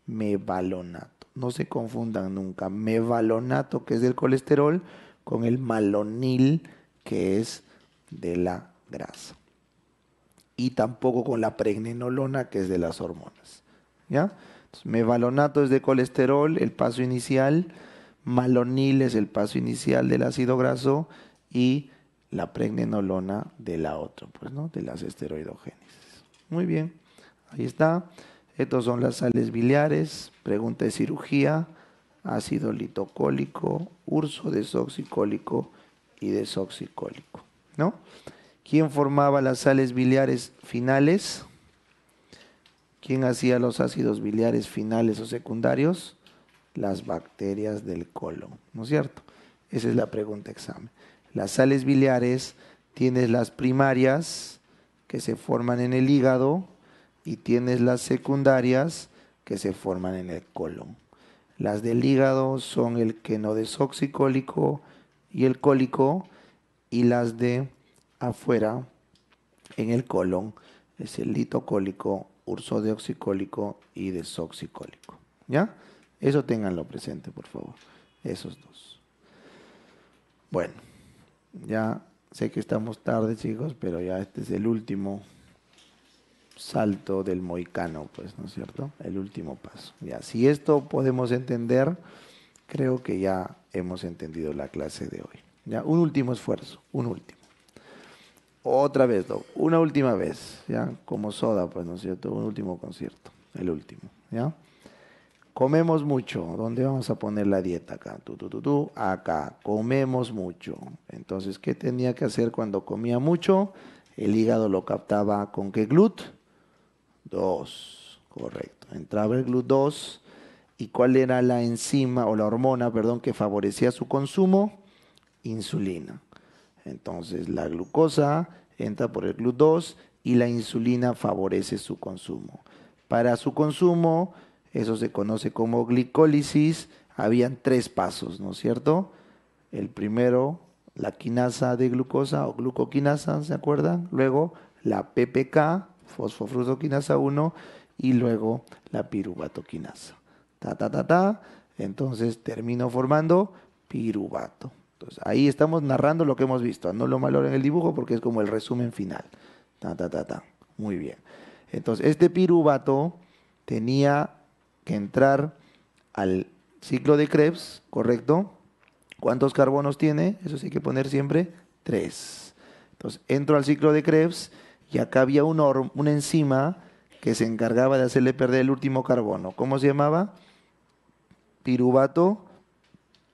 Mevalonato. No se confundan nunca. Mevalonato, que es del colesterol, con el malonil, que es de la grasa y tampoco con la pregnenolona, que es de las hormonas. ¿Ya? mevalonato es de colesterol, el paso inicial, malonil es el paso inicial del ácido graso y la pregnenolona de la otra, pues, ¿no? De las esteroidogénesis. Muy bien, ahí está. Estos son las sales biliares, pregunta de cirugía, ácido litocólico, urso desoxicólico y desoxicólico, ¿no? ¿Quién formaba las sales biliares finales? ¿Quién hacía los ácidos biliares finales o secundarios? Las bacterias del colon, ¿no es cierto? Esa es la pregunta examen. Las sales biliares tienes las primarias que se forman en el hígado y tienes las secundarias que se forman en el colon. Las del hígado son el quenodesoxicólico y el cólico y las de afuera en el colon es el litocólico, urso deoxicólico y desoxicólico. ¿Ya? Eso tenganlo presente, por favor. Esos dos. Bueno, ya sé que estamos tarde, chicos, pero ya este es el último salto del moicano, pues, ¿no es cierto? El último paso. Ya, si esto podemos entender, creo que ya hemos entendido la clase de hoy. Ya, un último esfuerzo, un último. Otra vez, Una última vez, ¿ya? Como soda, pues, ¿no es cierto? Un último concierto, el último, ¿ya? Comemos mucho. ¿Dónde vamos a poner la dieta acá? acá. Comemos mucho. Entonces, ¿qué tenía que hacer cuando comía mucho? El hígado lo captaba con qué glut? Dos, Correcto. Entraba el glut 2. ¿Y cuál era la enzima o la hormona, perdón, que favorecía su consumo? Insulina. Entonces la glucosa entra por el GLUT2 y la insulina favorece su consumo. Para su consumo, eso se conoce como glicólisis, habían tres pasos, ¿no es cierto? El primero, la quinasa de glucosa o glucoquinasa, ¿se acuerdan? Luego la PPK, fosfofructoquinasa 1, y luego la pirubatoquinasa. Ta, ta, ta, ta. Entonces termino formando piruvato. Entonces, ahí estamos narrando lo que hemos visto. No lo en el dibujo porque es como el resumen final. Ta, ta, ta, ta. Muy bien. Entonces, este piruvato tenía que entrar al ciclo de Krebs, ¿correcto? ¿Cuántos carbonos tiene? Eso sí hay que poner siempre tres. Entonces, entro al ciclo de Krebs y acá había una, una enzima que se encargaba de hacerle perder el último carbono. ¿Cómo se llamaba? Piruvato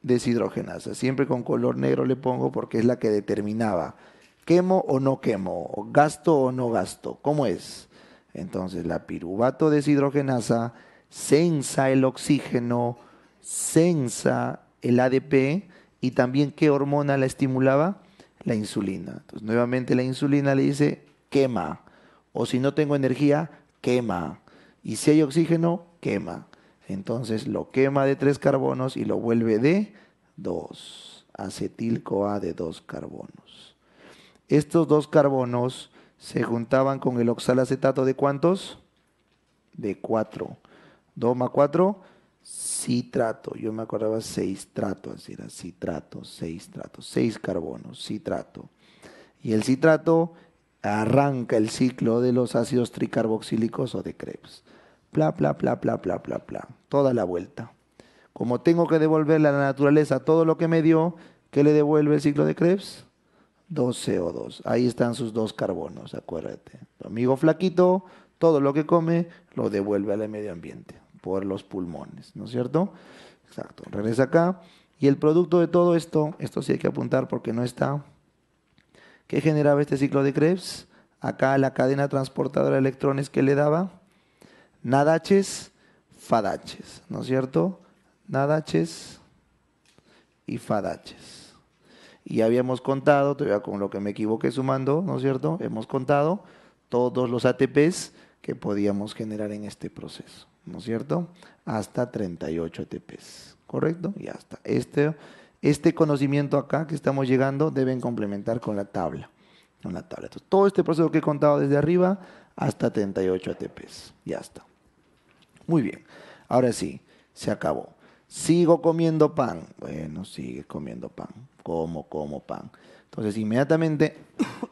deshidrogenasa. Siempre con color negro le pongo porque es la que determinaba. ¿Quemo o no quemo? ¿Gasto o no gasto? ¿Cómo es? Entonces la piruvato deshidrogenasa sensa el oxígeno, sensa el ADP y también qué hormona la estimulaba? La insulina. Entonces nuevamente la insulina le dice quema. O si no tengo energía, quema. Y si hay oxígeno, quema. Entonces lo quema de tres carbonos y lo vuelve de dos, acetil-CoA de dos carbonos. Estos dos carbonos se juntaban con el oxalacetato de cuántos? De 4. 2 más 4, citrato. Yo me acordaba 6 trato, así era citrato, 6 trato, 6 carbonos, citrato. Y el citrato arranca el ciclo de los ácidos tricarboxílicos o de Krebs bla, bla, bla, bla, bla, bla, bla, toda la vuelta. Como tengo que devolverle a la naturaleza todo lo que me dio, ¿qué le devuelve el ciclo de Krebs? Dos CO2. Ahí están sus dos carbonos, acuérdate. amigo flaquito, todo lo que come lo devuelve al medio ambiente por los pulmones, ¿no es cierto? Exacto. Regresa acá. Y el producto de todo esto, esto sí hay que apuntar porque no está. ¿Qué generaba este ciclo de Krebs? Acá la cadena transportadora de electrones que le daba nadaches, fadaches, ¿no es cierto? Nadaches y fadaches. Y habíamos contado, todavía con lo que me equivoqué sumando, ¿no es cierto? Hemos contado todos los ATPs que podíamos generar en este proceso, ¿no es cierto? Hasta 38 ATPs, ¿correcto? Y hasta este, este conocimiento acá que estamos llegando deben complementar con la tabla. Con la tabla. todo este proceso que he contado desde arriba hasta 38 ATPs. Ya está. Muy bien. Ahora sí, se acabó. Sigo comiendo pan. Bueno, sigue comiendo pan. Como, como pan. Entonces, inmediatamente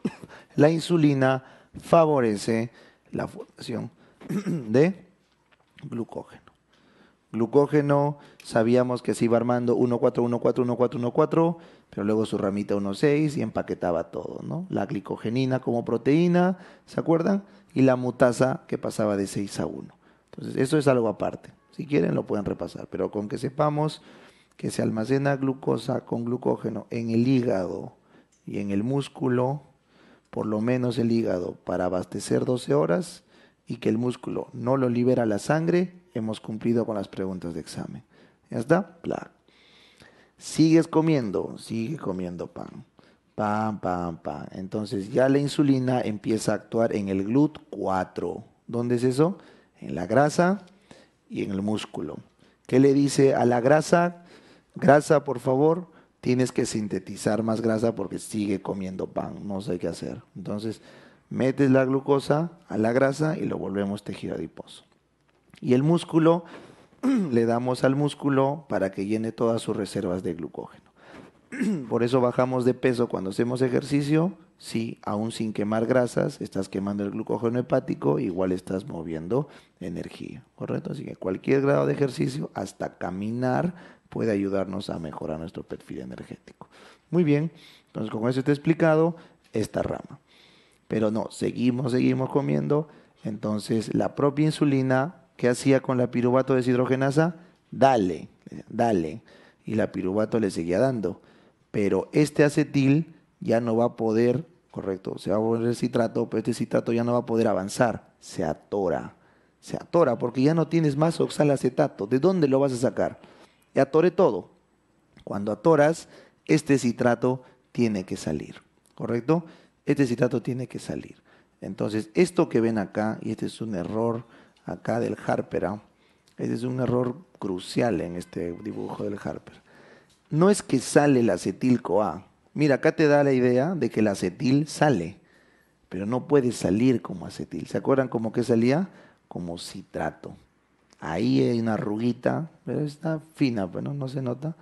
[coughs] la insulina favorece la formación [coughs] de glucógeno. Glucógeno, sabíamos que se iba armando 1,4,1,4,1,4,1,4, pero luego su ramita 16 y empaquetaba todo, ¿no? La glicogenina como proteína, ¿se acuerdan? Y la mutasa que pasaba de 6 a 1. Entonces, eso es algo aparte. Si quieren, lo pueden repasar, pero con que sepamos que se almacena glucosa con glucógeno en el hígado y en el músculo, por lo menos el hígado, para abastecer 12 horas y que el músculo no lo libera la sangre, hemos cumplido con las preguntas de examen. ¿Ya está? ¡Pla! Sigues comiendo, sigue comiendo pan. Pan, pan, pam. Entonces ya la insulina empieza a actuar en el GLUT4. ¿Dónde es eso? en la grasa y en el músculo. ¿Qué le dice a la grasa? Grasa, por favor, tienes que sintetizar más grasa porque sigue comiendo pan, no sé qué hacer. Entonces, metes la glucosa a la grasa y lo volvemos tejido adiposo. Y el músculo, [clears throat] le damos al músculo para que llene todas sus reservas de glucógeno. [clears throat] Por eso bajamos de peso cuando hacemos ejercicio si aún sin quemar grasas estás quemando el glucógeno hepático, igual estás moviendo energía, ¿correcto? Así que cualquier grado de ejercicio, hasta caminar, puede ayudarnos a mejorar nuestro perfil energético. Muy bien, entonces con eso está explicado esta rama. Pero no, seguimos, seguimos comiendo. Entonces, la propia insulina, ¿qué hacía con la piruvato deshidrogenasa? Dale, dale. Y la piruvato le seguía dando. Pero este acetil ya no va a poder Correcto. Se va a volver citrato, pero este citrato ya no va a poder avanzar. Se atora. Se atora porque ya no tienes más oxalacetato. ¿De dónde lo vas a sacar? Y atore todo. Cuando atoras, este citrato tiene que salir. ¿Correcto? Este citrato tiene que salir. Entonces, esto que ven acá, y este es un error acá del Harpera, ¿ah? este es un error crucial en este dibujo del Harper. No es que sale el acetil-CoA, Mira, acá te da la idea de que el acetil sale, pero no puede salir como acetil. ¿Se acuerdan cómo que salía? Como citrato. Ahí hay una arruguita, pero está fina, bueno, pues, no, no se nota.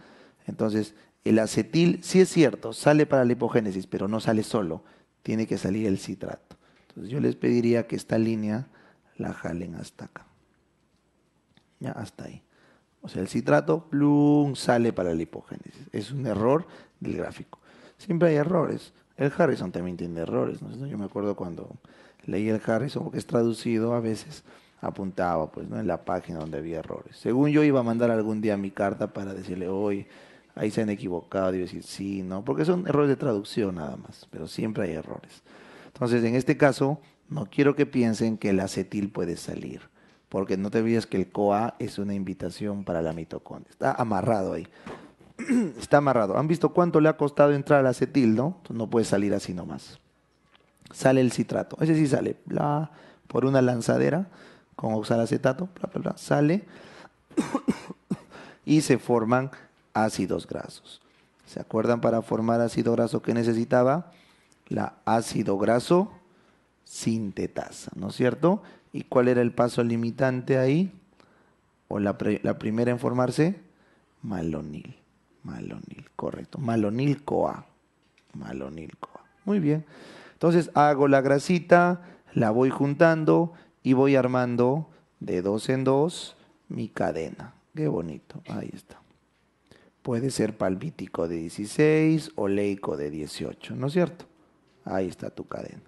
Entonces, el acetil, sí es cierto, sale para la hipogénesis, pero no sale solo. Tiene que salir el citrato. Entonces, yo les pediría que esta línea la jalen hasta acá. Ya, hasta ahí. O sea, el citrato, plum, sale para la hipogénesis. Es un error del gráfico siempre hay errores. El Harrison también tiene errores. ¿no? Yo me acuerdo cuando leí el Harrison, porque es traducido a veces apuntaba pues no en la página donde había errores. Según yo iba a mandar algún día mi carta para decirle, hoy ahí se han equivocado, y decir sí, no, porque son errores de traducción nada más, pero siempre hay errores. Entonces, en este caso, no quiero que piensen que el acetil puede salir, porque no te olvides que el COA es una invitación para la mitocondria, está amarrado ahí. [clears throat] está amarrado. ¿Han visto cuánto le ha costado entrar al acetil, no? no puede salir así nomás. Sale el citrato. Ese sí sale, bla, por una lanzadera con oxalacetato, bla, bla, bla. Sale [coughs] y se forman ácidos grasos. ¿Se acuerdan para formar ácido graso que necesitaba? La ácido graso sintetasa, ¿no es cierto? ¿Y cuál era el paso limitante ahí? O la, la primera en formarse, malonil. Malonil, correcto. Malonilcoa. Malonilcoa. Muy bien. Entonces hago la grasita, la voy juntando y voy armando de dos en dos mi cadena. Qué bonito. Ahí está. Puede ser palvítico de 16 o leico de 18, ¿no es cierto? Ahí está tu cadena.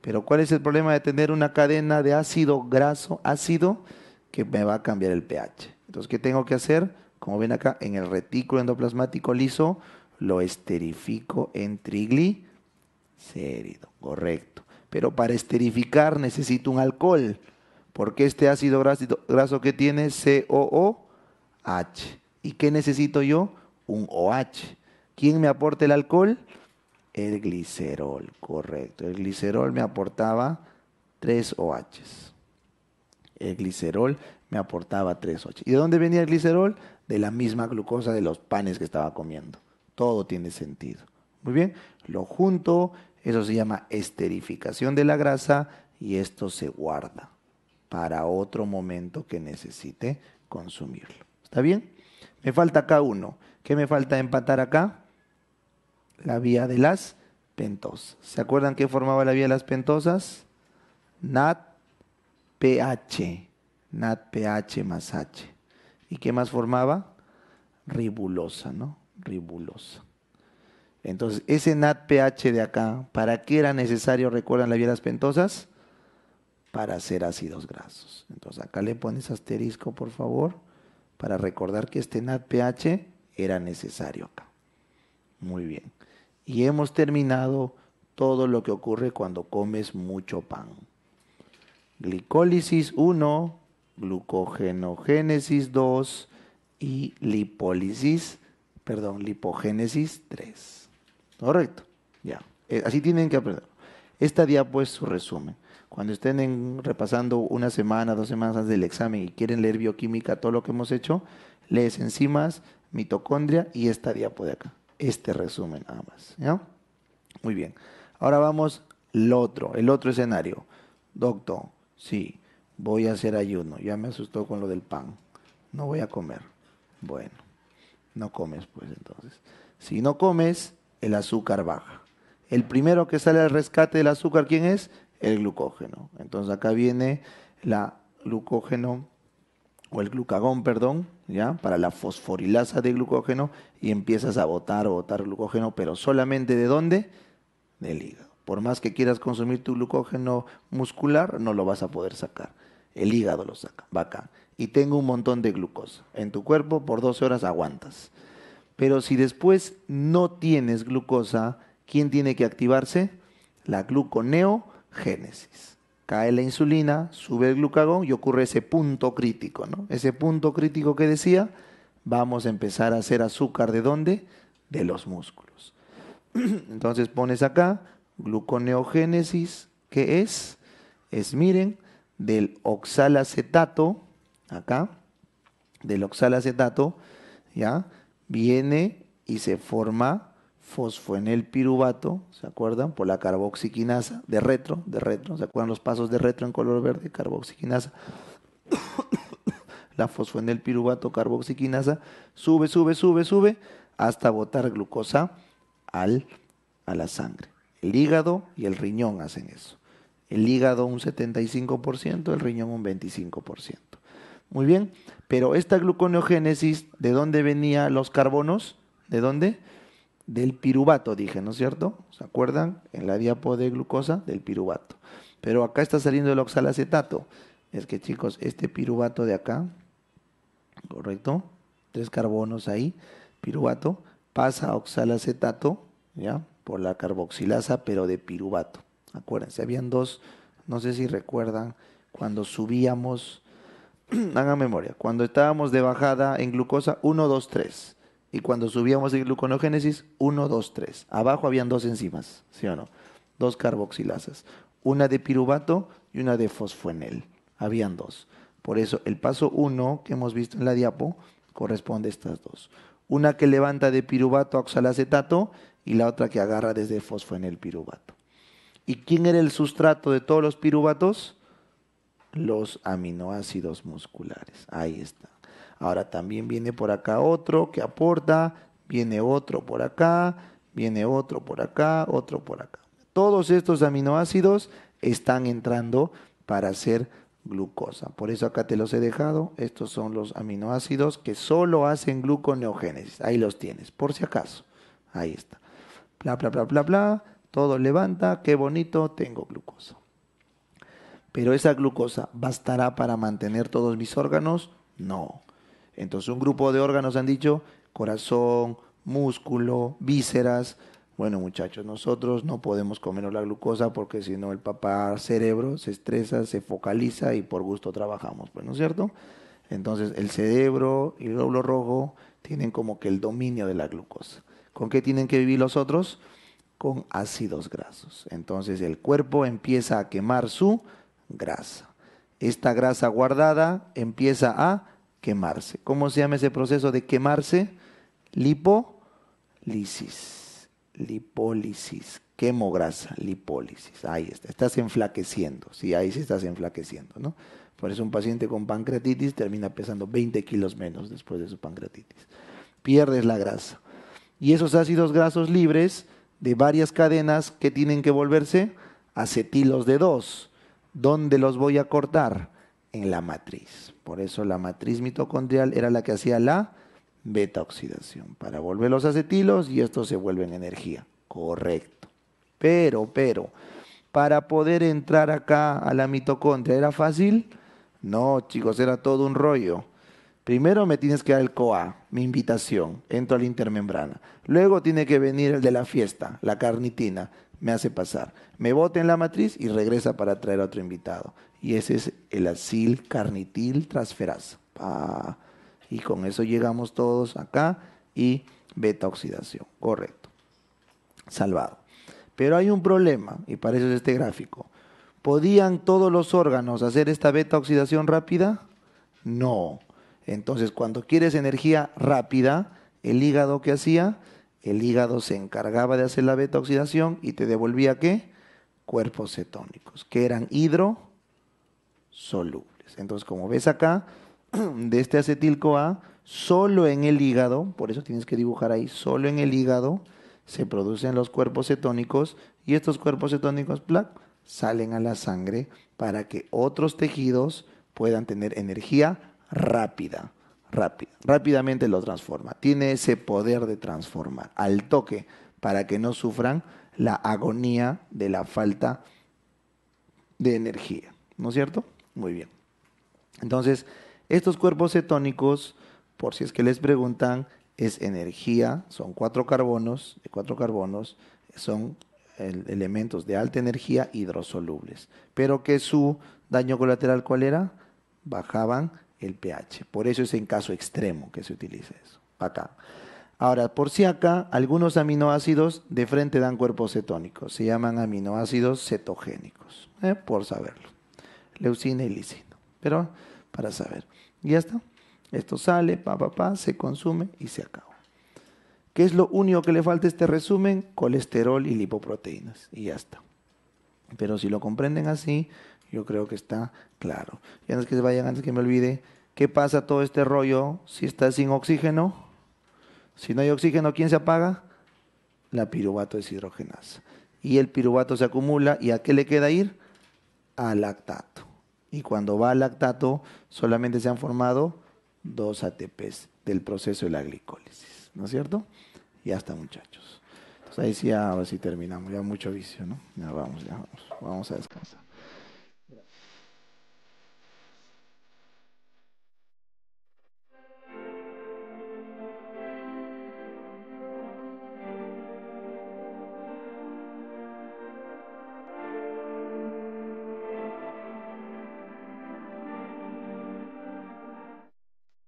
Pero ¿cuál es el problema de tener una cadena de ácido graso ácido que me va a cambiar el pH? Entonces, ¿qué tengo que hacer? como ven acá, en el retículo endoplasmático liso, lo esterifico en triglicérido, correcto. Pero para esterificar necesito un alcohol, porque este ácido graso que tiene COOH. ¿Y qué necesito yo? Un OH. ¿Quién me aporta el alcohol? El glicerol, correcto. El glicerol me aportaba 3 OHs. El glicerol me aportaba 3 OH. ¿Y de dónde venía el glicerol? de la misma glucosa de los panes que estaba comiendo. Todo tiene sentido. Muy bien, lo junto, eso se llama esterificación de la grasa y esto se guarda para otro momento que necesite consumirlo. ¿Está bien? Me falta acá uno. ¿Qué me falta empatar acá? La vía de las pentosas. ¿Se acuerdan qué formaba la vía de las pentosas? NAT, pH. NAT, pH más H. ¿Y qué más formaba? Ribulosa, ¿no? Ribulosa. Entonces, ese ph de acá, ¿para qué era necesario, recuerdan las vieras pentosas? Para hacer ácidos grasos. Entonces, acá le pones asterisco, por favor, para recordar que este ph era necesario acá. Muy bien. Y hemos terminado todo lo que ocurre cuando comes mucho pan. Glicólisis 1, glucogenogénesis 2 y lipólisis, perdón, lipogénesis 3. Correcto, ya. Eh, así tienen que aprender. Esta diapo es su resumen. Cuando estén repasando una semana, dos semanas antes del examen y quieren leer bioquímica, todo lo que hemos hecho, lees enzimas, mitocondria y esta diapo de acá. Este resumen nada más. ¿ya? Muy bien. Ahora vamos al otro, el otro escenario. Doctor, sí, voy a hacer ayuno. Ya me asustó con lo del pan. No voy a comer. Bueno, no comes pues entonces. Si no comes, el azúcar baja. El primero que sale al rescate del azúcar, ¿quién es? El glucógeno. Entonces acá viene la glucógeno o el glucagón, perdón, ¿ya? Para la fosforilasa de glucógeno y empiezas a botar, botar glucógeno, pero solamente de dónde? Del hígado. Por más que quieras consumir tu glucógeno muscular, no lo vas a poder sacar. El hígado lo saca, va acá. Y tengo un montón de glucosa. En tu cuerpo por 12 horas aguantas. Pero si después no tienes glucosa, ¿quién tiene que activarse? La gluconeogénesis. Cae la insulina, sube el glucagón y ocurre ese punto crítico, ¿no? Ese punto crítico que decía, vamos a empezar a hacer azúcar de dónde? De los músculos. [clears throat] Entonces pones acá gluconeogénesis, ¿qué es, es miren, del oxalacetato, acá, del oxalacetato, ¿ya? Viene y se forma fosfoenilpiruvato, ¿se acuerdan? Por la carboxiquinasa, de retro, de retro, ¿se acuerdan los pasos de retro en color verde? Carboxiquinasa. [coughs] la fosfoenilpiruvato carboxiquinasa sube, sube, sube, sube, hasta botar glucosa al, a la sangre. El hígado y el riñón hacen eso. El hígado un 75%, el riñón un 25%. Muy bien, pero esta gluconeogénesis, ¿de dónde venían los carbonos? ¿De dónde? Del piruvato, dije, ¿no es cierto? ¿Se acuerdan? En la diapo de glucosa, del piruvato. Pero acá está saliendo el oxalacetato. Es que chicos, este piruvato de acá, ¿correcto? Tres carbonos ahí, piruvato, pasa a oxalacetato, ¿ya? por la carboxilasa, pero de piruvato. Acuérdense, habían dos, no sé si recuerdan, cuando subíamos, [clears throat] hagan memoria, cuando estábamos de bajada en glucosa, 1, 2, 3. Y cuando subíamos en gluconogénesis, 1, 2, 3. Abajo habían dos enzimas, ¿sí o no? Dos carboxilasas. Una de piruvato y una de fosfuenel. Habían dos. Por eso el paso 1 que hemos visto en la diapo corresponde a estas dos. Una que levanta de piruvato a oxalacetato y la otra que agarra desde el piruvato. ¿Y quién era el sustrato de todos los piruvatos? Los aminoácidos musculares. Ahí está. Ahora también viene por acá otro que aporta, viene otro por acá, viene otro por acá, otro por acá. Todos estos aminoácidos están entrando para hacer glucosa. Por eso acá te los he dejado. Estos son los aminoácidos que solo hacen gluconeogénesis. Ahí los tienes, por si acaso. Ahí está. Bla, bla, bla, bla, bla. Todo levanta, qué bonito, tengo glucosa. Pero esa glucosa bastará para mantener todos mis órganos? No. Entonces un grupo de órganos han dicho corazón, músculo, vísceras. Bueno muchachos, nosotros no podemos comer la glucosa porque si no el papá cerebro se estresa, se focaliza y por gusto trabajamos, pues, ¿no es cierto? Entonces el cerebro y el glóbulo rojo tienen como que el dominio de la glucosa. ¿Con qué tienen que vivir los otros? Con ácidos grasos. Entonces el cuerpo empieza a quemar su grasa. Esta grasa guardada empieza a quemarse. ¿Cómo se llama ese proceso de quemarse? Lipólisis. Lipólisis. grasa. lipólisis. Ahí está. Estás enflaqueciendo. Sí, ahí sí estás enflaqueciendo, ¿no? Por eso un paciente con pancreatitis termina pesando 20 kilos menos después de su pancreatitis. Pierdes la grasa y esos ácidos grasos libres de varias cadenas que tienen que volverse acetilos de 2. ¿Dónde los voy a cortar? En la matriz. Por eso la matriz mitocondrial era la que hacía la beta oxidación, para volver los acetilos y esto se vuelven energía. Correcto. Pero, pero, para poder entrar acá a la mitocondria, ¿era fácil? No, chicos, era todo un rollo. Primero me tienes que dar el COA, mi invitación, entro a la intermembrana. Luego tiene que venir el de la fiesta, la carnitina, me hace pasar. Me bota en la matriz y regresa para traer a otro invitado. Y ese es el acil carnitil transferasa. Y con eso llegamos todos acá y beta oxidación. Correcto. Salvado. Pero hay un problema, y para eso es este gráfico. ¿Podían todos los órganos hacer esta beta oxidación rápida? No. Entonces, cuando quieres energía rápida, el hígado que hacía, el hígado se encargaba de hacer la beta oxidación y te devolvía qué? Cuerpos cetónicos, que eran hidrosolubles. Entonces, como ves acá, [clears throat] de este acetil CoA, solo en el hígado, por eso tienes que dibujar ahí, solo en el hígado se producen los cuerpos cetónicos y estos cuerpos cetónicos salen a la sangre para que otros tejidos puedan tener energía rápida, rápida. Rápidamente lo transforma. Tiene ese poder de transformar al toque para que no sufran la agonía de la falta de energía. ¿No es cierto? Muy bien. Entonces, estos cuerpos cetónicos, por si es que les preguntan, es energía, son cuatro carbonos, de cuatro carbonos, son elementos de alta energía hidrosolubles, pero que su daño colateral, ¿cuál era? Bajaban el pH. Por eso es en caso extremo que se utiliza eso. Acá. Ahora, por si acá, algunos aminoácidos de frente dan cuerpos cetónicos. Se llaman aminoácidos cetogénicos, ¿eh? por saberlo. Leucina y lisina. Pero para saber. Ya está. Esto sale, pa, pa, se consume y se acaba. ¿Qué es lo único que le falta a este resumen? Colesterol y lipoproteínas. Y ya está. Pero si lo comprenden así, yo creo que está claro. Y antes que se vayan, antes que me olvide, ¿qué pasa todo este rollo si está sin oxígeno? Si no hay oxígeno, ¿quién se apaga? La piruvato deshidrogenasa. Y el piruvato se acumula, ¿y a qué le queda ir? Al lactato. Y cuando va al lactato, solamente se han formado dos ATPs del proceso de la glicólisis, ¿no es cierto? Y hasta muchachos. Entonces ahí sí, ahora sí terminamos, ya mucho vicio, ¿no? Ya vamos, ya vamos, vamos a descansar.